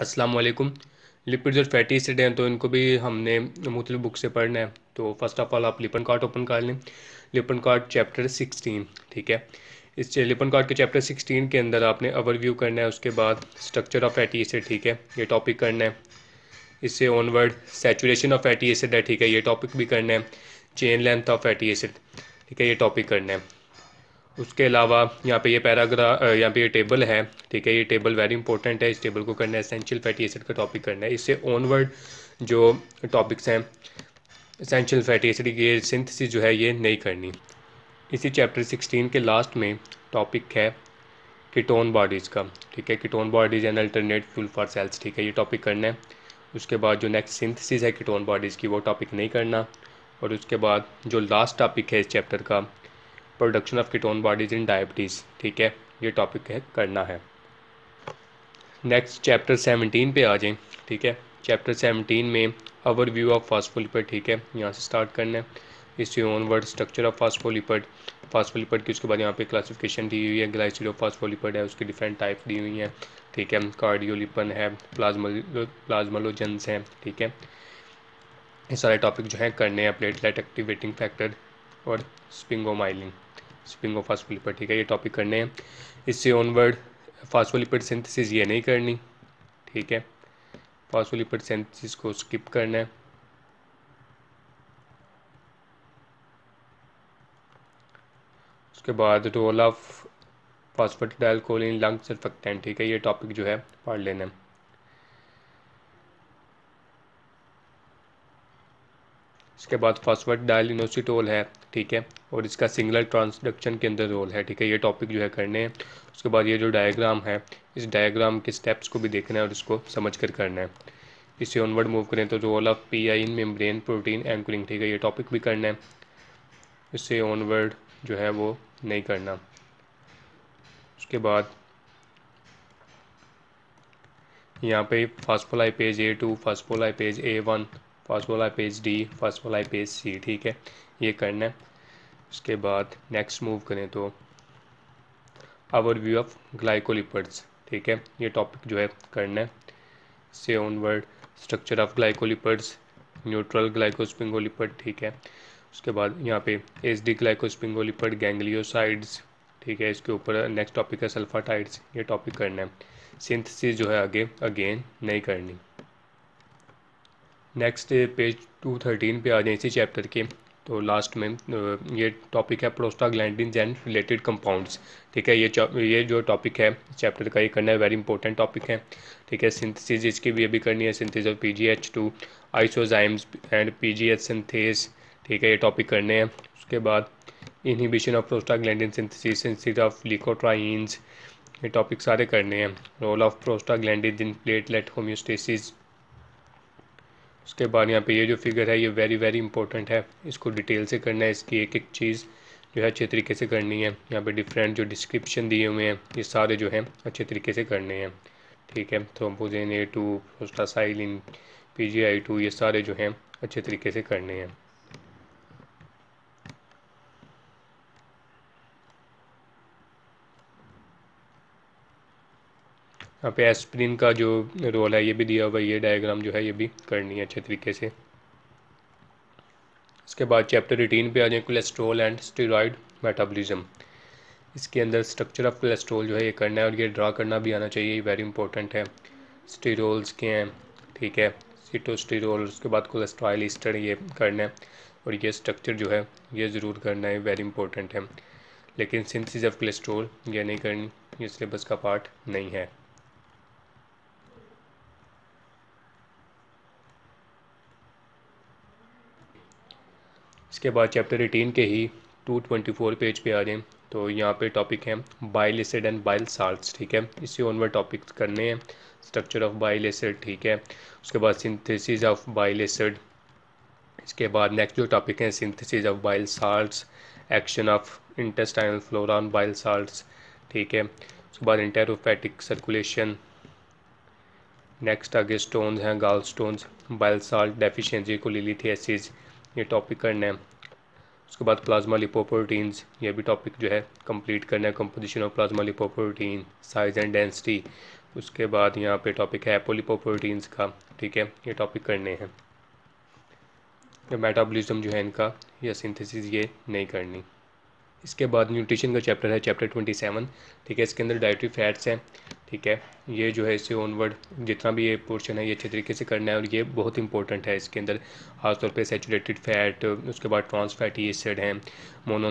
अस्सलाम वालेकुम लिपिड जो फैटी एसिड हैं तो इनको भी हमने मुख्तलि बुक से पढ़ना है तो फर्स्ट ऑफ ऑल आप लिपन कार्ड ओपन कर लें लिपन कार्ड चैप्टर सिक्सटीन ठीक है इस लिपन कार्ड के चैप्टर सिक्सटीन के अंदर आपने ओवरव्यू करना है उसके बाद स्ट्रक्चर ऑफ फैटी एसिड ठीक है ये टॉपिक करना है इससे onward saturation of fatty acid है ठीक है ये टॉपिक भी करना है chain length of fatty acid ठीक है ये टॉपिक करना है उसके अलावा यहाँ पे ये पैराग्राफ यहाँ पे ये टेबल है ठीक है ये टेबल वेरी इंपॉर्टेंट है इस टेबल को करना है एसेंशियल फैटी एसिड का टॉपिक करना है इससे ऑनवर्ड जो टॉपिक्स हैं एसेंशियल फैटी एसिड की सिंथेसिस जो है ये नहीं करनी इसी चैप्टर सिक्सटीन के लास्ट में टॉपिक है कीटोन बॉडीज़ का ठीक है ketone bodies and alternate fuel for cells ठीक है ये टॉपिक करना है उसके बाद जो नेक्स्ट सिंथेसिस है कीटोन बॉडीज़ की वो टॉपिक नहीं करना और उसके बाद जो लास्ट टॉपिक है इस चैप्टर का production of ketone bodies in diabetes ठीक है ये टॉपिक है करना है नेक्स्ट चैप्टर सेवनटीन पे आ जाएं ठीक है चैप्टर सेवनटीन में अवर व्यू ऑफ फास्टफोलिपर ठीक है यहाँ से स्टार्ट करना है onward structure of phospholipid phospholipid की उसके बाद यहाँ पे क्लासिफिकेशन दी हुई है ग्लाइसिडो फास्टफोलिपर्ड है उसकी डिफरेंट टाइप दी हुई हैं ठीक है कार्डियोलिपन है प्लाज्मल प्लाज्मलोजेंस हैं ठीक है ये सारे टॉपिक जो है करने हैं प्लेटलेट एक्टिवेटिंग फैक्टर और स्पिंगोमाइलिन स्पिंग ऑफ फास्फोलिपिड ठीक है ये टॉपिक करने हैं इससे ऑनवर्ड फास्फोलिपिड सिंथेसिस ये नहीं करनी ठीक है फास्फोलिपिड सिंथेसिस को स्किप करना है उसके बाद role of phosphatidylcholine lung surfactant ठीक है ये टॉपिक जो है पढ़ लेना है इसके बाद फॉस्फेट इनोसिटोल है ठीक है और इसका सिंगलर ट्रांसडक्शन के अंदर रोल है ठीक है ये टॉपिक जो है करने हैं उसके बाद ये जो डायग्राम है इस डायग्राम के स्टेप्स को भी देखना है और इसको समझ कर करना है इसे ऑनवर्ड मूव करें तो role of P I in membrane protein anchoring ठीक है ये टॉपिक भी करना है इससे ऑनवर्ड जो है वो नहीं करना उसके बाद यहाँ पे phospholipase A two phospholipase A one phospholipase D phospholipase C ठीक है ये करना है उसके बाद नेक्स्ट मूव करें तो आवर व्यू ऑफ ग्लाइकोलिपर्ड्स ठीक है ये टॉपिक जो है करना है से onward structure of glycolipids neutral glycosphingolipid ठीक है उसके बाद यहाँ पे एच डी ग्लाइकोस्पिंगोलिपर्ड गैंग्लियोसाइड्स ठीक है इसके ऊपर नेक्स्ट टॉपिक है सल्फाटाइड्स ये टॉपिक करना है सिंथसिस जो है आगे अगेन नहीं करनी नेक्स्ट पेज टू थर्टीन पे आ जाए इसी चैप्टर के तो लास्ट में ये टॉपिक है प्रोस्टाग्लैंडिन एंड रिलेटेड कंपाउंड्स ठीक है ये ये जो टॉपिक है चैप्टर का ये करना है वेरी इंपॉर्टेंट टॉपिक है ठीक है सिंथेसिस इसकी भी अभी करनी है synthesis of P G H two isozymes and P G H synthase ठीक है ये टॉपिक करने हैं उसके बाद inhibition of prostaglandin synthesis synthesis of leukotrienes ये टॉपिक सारे करने हैं role of prostaglandin in platelet homeostasis उसके बाद यहाँ पे ये जो फिगर है ये वेरी वेरी इंपॉर्टेंट है इसको डिटेल से करना है इसकी एक एक चीज़ जो है अच्छे तरीके से करनी है यहाँ पे डिफरेंट जो डिस्क्रिप्शन दिए हुए हैं ये सारे जो हैं अच्छे तरीके से करने हैं ठीक है thromboxane A two prostacyclin P G I two ये सारे जो हैं अच्छे तरीके से करने हैं यहाँ पे एस्प्रिन का जो रोल है ये भी दिया हुआ ये डायग्राम जो है ये भी करनी है अच्छे तरीके से इसके बाद चैप्टर एटीन पे आ जाए कोलेस्ट्रोल एंड स्टेरॉइड मेटाबॉलिज्म इसके अंदर स्ट्रक्चर ऑफ कोलेस्ट्रोल जो है ये करना है और ये ड्रा करना भी आना चाहिए ये वेरी इंपॉर्टेंट है स्टीरोल्स के हैं ठीक है सीटोस्टीरोल उसके बाद कोलेस्ट्रॉल ईस्टर ये करना है और ये स्ट्रक्चर जो है ये ज़रूर करना है वेरी इंपॉर्टेंट है लेकिन सिंथिस ऑफ कोलेस्ट्रोल ये नहीं करनी ये सिलेबस का पार्ट नहीं है इसके बाद चैप्टर एटीन के ही टू ट्वेंटी फोर पेज पे आ जाएँ तो यहाँ पे टॉपिक है bile acid and bile salt ठीक है इसी ऑनवर्ड टॉपिक करने हैं स्ट्रक्चर ऑफ बाइल एसिड ठीक है उसके बाद सिंथेसिस ऑफ बाइल एसिड इसके बाद नेक्स्ट जो टॉपिक है synthesis of bile salt action of intestinal flora on bile salt ठीक है उसके बाद इंटेरोफेटिक सर्कुलेशन नेक्स्ट आगे स्टोन्स हैं गाल स्टोन्स बाइल साल्ट थी एसिज़ ये टॉपिक करना है उसके बाद प्लाज्मा लिपोप्रोटीन्स ये भी टॉपिक जो है कंप्लीट करना है composition of plasma lipoprotein size and density उसके बाद यहाँ पे टॉपिक है एपोलिपोप्रोटीन्स का ठीक है ये टॉपिक करने हैं तो मेटाबॉलिज्म जो है इनका या सिंथेसिस ये नहीं करनी इसके बाद न्यूट्रिशन का चैप्टर है चैप्टर ट्वेंटी सेवन ठीक है इसके अंदर डाइट्री फैट्स हैं ठीक है ये जो है इससे ऑनवर्ड जितना भी ये पोर्शन है ये अच्छे तरीके से करना है और ये बहुत इंपॉर्टेंट है इसके अंदर खासतौर पे सेचुरेटेड फैट उसके बाद ट्रांस फैटी एसिड हैं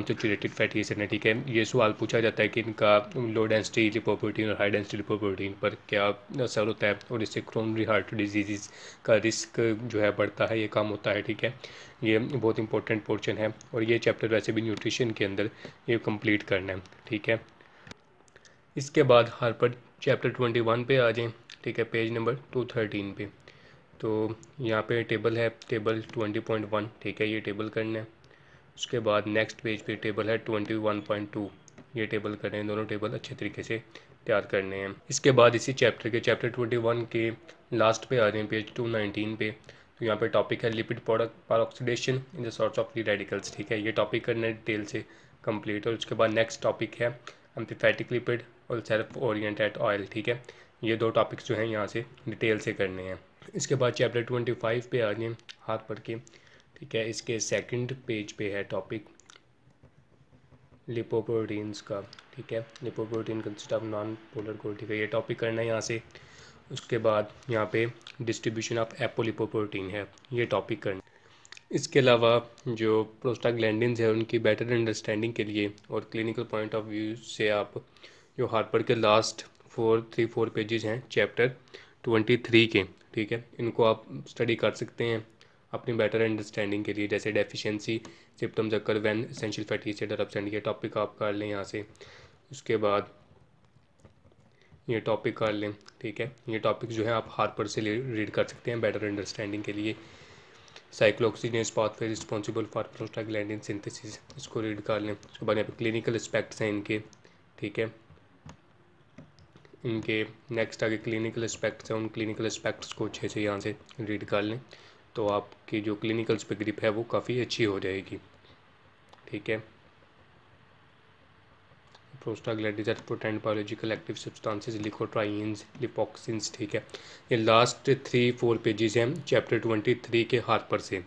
सेचुरेटेड फैटी एसिड हैं ठीक है ये सवाल पूछा जाता है कि इनका लो डेंसिटी लिपोप्रोटीन और हाई डेंसिटी लिपोप्रोटीन पर क्या असर होता है और इससे क्रोनरी हार्ट डिजीज़ का रिस्क जो है बढ़ता है ये कम होता है ठीक है ये बहुत इंपॉर्टेंट पोर्शन है और ये चैप्टर वैसे भी न्यूट्रिशन के अंदर ये कम्प्लीट करना है ठीक है इसके बाद हार्पर चैप्टर ट्वेंटी वन पे आ जाएँ ठीक है पेज नंबर टू थर्टीन पे तो यहाँ पे टेबल है टेबल ट्वेंटी पॉइंट वन ठीक है ये टेबल करना है उसके बाद नेक्स्ट पेज पे टेबल है ट्वेंटी वन पॉइंट टू ये टेबल करने हैं दोनों टेबल अच्छे तरीके से तैयार करने हैं इसके बाद इसी चैप्टर के चैप्टर ट्वेंटी वन के लास्ट पे आ रहे हैं पेज टू नाइनटीन पे तो यहाँ पे टॉपिक है लिपिड प्रोडक्ट पर oxidation in the sources of free radicals ठीक है ये टॉपिक करना है डिटेल से कंप्लीट और उसके बाद नेक्स्ट टॉपिक है एम्पीफेटिक लिपिड और सेल्फ ओरिएंटेड ऑयल ठीक है ये दो टॉपिक्स जो हैं यहाँ से डिटेल से करने हैं इसके बाद चैप्टर ट्वेंटी फाइव पे आ जाए हाथ पढ़ के ठीक है इसके सेकंड पेज पे है टॉपिक लिपोप्रोटीन्स का ठीक है lipoprotein consist of non polar core ठीक है ये टॉपिक करना है यहाँ से उसके बाद यहाँ पे डिस्ट्रीब्यूशन ऑफ एपोलिपोप्रोटीन है ये टॉपिक करना इसके अलावा जो प्रोस्टाग्लैंडिन्स है उनकी बेटर अंडरस्टैंडिंग के लिए और क्लिनिकल पॉइंट ऑफ व्यू से आप जो हार्पर के last four three four pages हैं चैप्टर ट्वेंटी थ्री के ठीक है इनको आप स्टडी कर सकते हैं अपनी बेटर अंडरस्टैंडिंग के लिए जैसे deficiency symptoms occur when essential fatty से डरअपसेंट ये टॉपिक आप कर लें यहाँ से उसके बाद ये टॉपिक कर लें ठीक है ये टॉपिक जो है आप हार्पर से रीड कर सकते हैं बेटर अंडरस्टैंडिंग के लिए cyclooxygenase pathway responsible for prostaglandin synthesis इसको रीड कर लें उसके बाद यहाँ पर क्लिनिकल एस्पेक्ट्स हैं इनके ठीक है उनके नेक्स्ट आगे क्लिनिकल एस्पेक्ट्स हैं उन क्लिनिकल एस्पेक्ट्स को अच्छे से यहाँ से रीड कर लें तो आपकी जो क्लिनिकल्स पे ग्रिप है वो काफ़ी अच्छी हो जाएगी ठीक है prostaglandins are potent biological active substances leukotrienes lipoxins ठीक है ये लास्ट थ्री फोर पेजेस हैं चैप्टर ट्वेंटी थ्री के हाथ पर से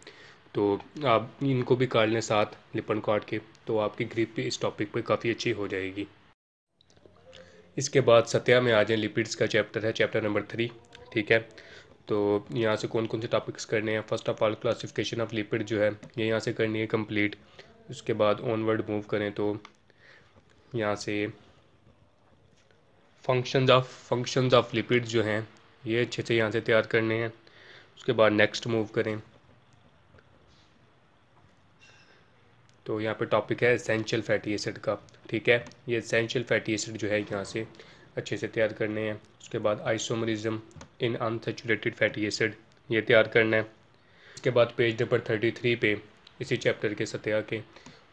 तो आप इनको भी काट लें साथ लिपन काट के तो आपकी ग्रिप इस टॉपिक पे काफ़ी अच्छी हो जाएगी इसके बाद सत्या में आ जाए लिपिड्स का चैप्टर है चैप्टर नंबर थ्री ठीक है तो यहाँ से कौन कौन से टॉपिक्स करने हैं first of all classification of lipid जो है ये यहाँ से करनी है कंप्लीट उसके बाद ऑनवर्ड मूव करें तो यहाँ से functions of functions of lipid जो हैं ये अच्छे से यहाँ से तैयार करने हैं उसके बाद नेक्स्ट मूव करें तो यहाँ पे टॉपिक है एसेंशियल फैटी एसिड का ठीक है ये एसेंशियल फैटी एसिड जो है यहाँ से अच्छे से तैयार करने हैं उसके बाद isomerism in unsaturated fatty acid ये तैयार करना है उसके बाद पेज नंबर थर्टी थ्री पे इसी चैप्टर के सतह के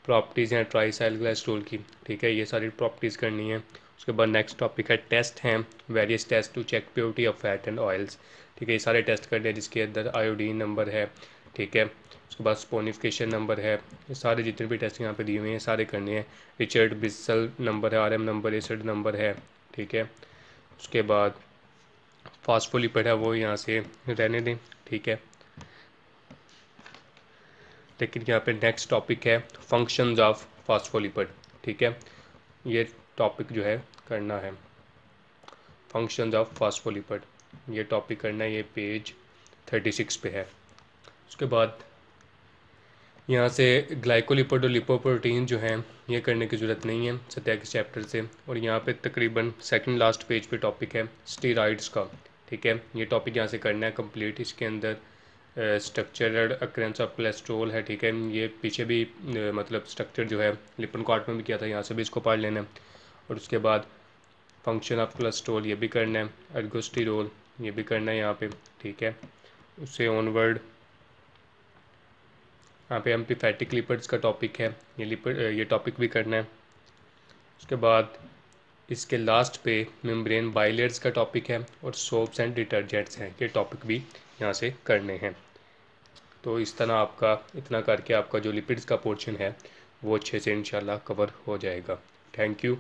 प्रॉपर्टीज़ हैं ट्राईसाइल ग्लास्ट्रोल की ठीक है ये सारी प्रॉपर्टीज़ करनी है उसके बाद नेक्स्ट टॉपिक है टेस्ट हैं various test to check purity of fat and oils ठीक है ये सारे टेस्ट करने हैं जिसके अंदर आयोडीन नंबर है ठीक है उसके बाद स्पोनिफिकेशन नंबर है सारे जितने भी टेस्ट यहाँ पे दिए हुए हैं सारे करने हैं रिचर्ड बिस्सल नंबर है R M number acid number है ठीक है उसके बाद फास्फोलिपिड है वो यहाँ से रहने दें ठीक है लेकिन यहाँ पे नेक्स्ट टॉपिक है फंक्शन ऑफ फास्फोलिपिड ठीक है ये टॉपिक जो है करना है फंक्शन ऑफ फास्फोलिपिड ये टॉपिक करना है ये पेज थर्टी सिक्स पे है उसके बाद यहाँ से ग्लाइकोलिपोड और लिपोप्रोटीन जो हैं ये करने की ज़रूरत नहीं है सत्या के चैप्टर से और यहाँ पे तकरीबन सेकंड लास्ट पेज पे टॉपिक है स्टीराइड्स का ठीक है ये टॉपिक यहाँ से करना है कंप्लीट इसके अंदर स्ट्रक्चर अक्रेंस ऑफ कोलेस्ट्रोल है ठीक है ये पीछे भी uh, मतलब स्ट्रक्चर जो है लिपन कॉट में भी किया था यहाँ से भी इसको पढ़ लेना है और उसके बाद फंक्शन ऑफ कोलेस्ट्रोल ये भी करना है अर्गोस्टीरोल ये भी करना है यहाँ पर ठीक है उससे ऑनवर्ड यहाँ पे एम्पीफैटिक लिपिड्स का टॉपिक है ये लिपिड ये टॉपिक भी करना है उसके बाद इसके लास्ट पे मेम्ब्रेन बाइलेयर्स का टॉपिक है और सोप्स एंड डिटर्जेंट्स हैं ये टॉपिक भी यहाँ से करने हैं तो इस तरह आपका इतना करके आपका जो लिपिड्स का पोर्शन है वो अच्छे से इंशाल्लाह कवर हो जाएगा थैंक यू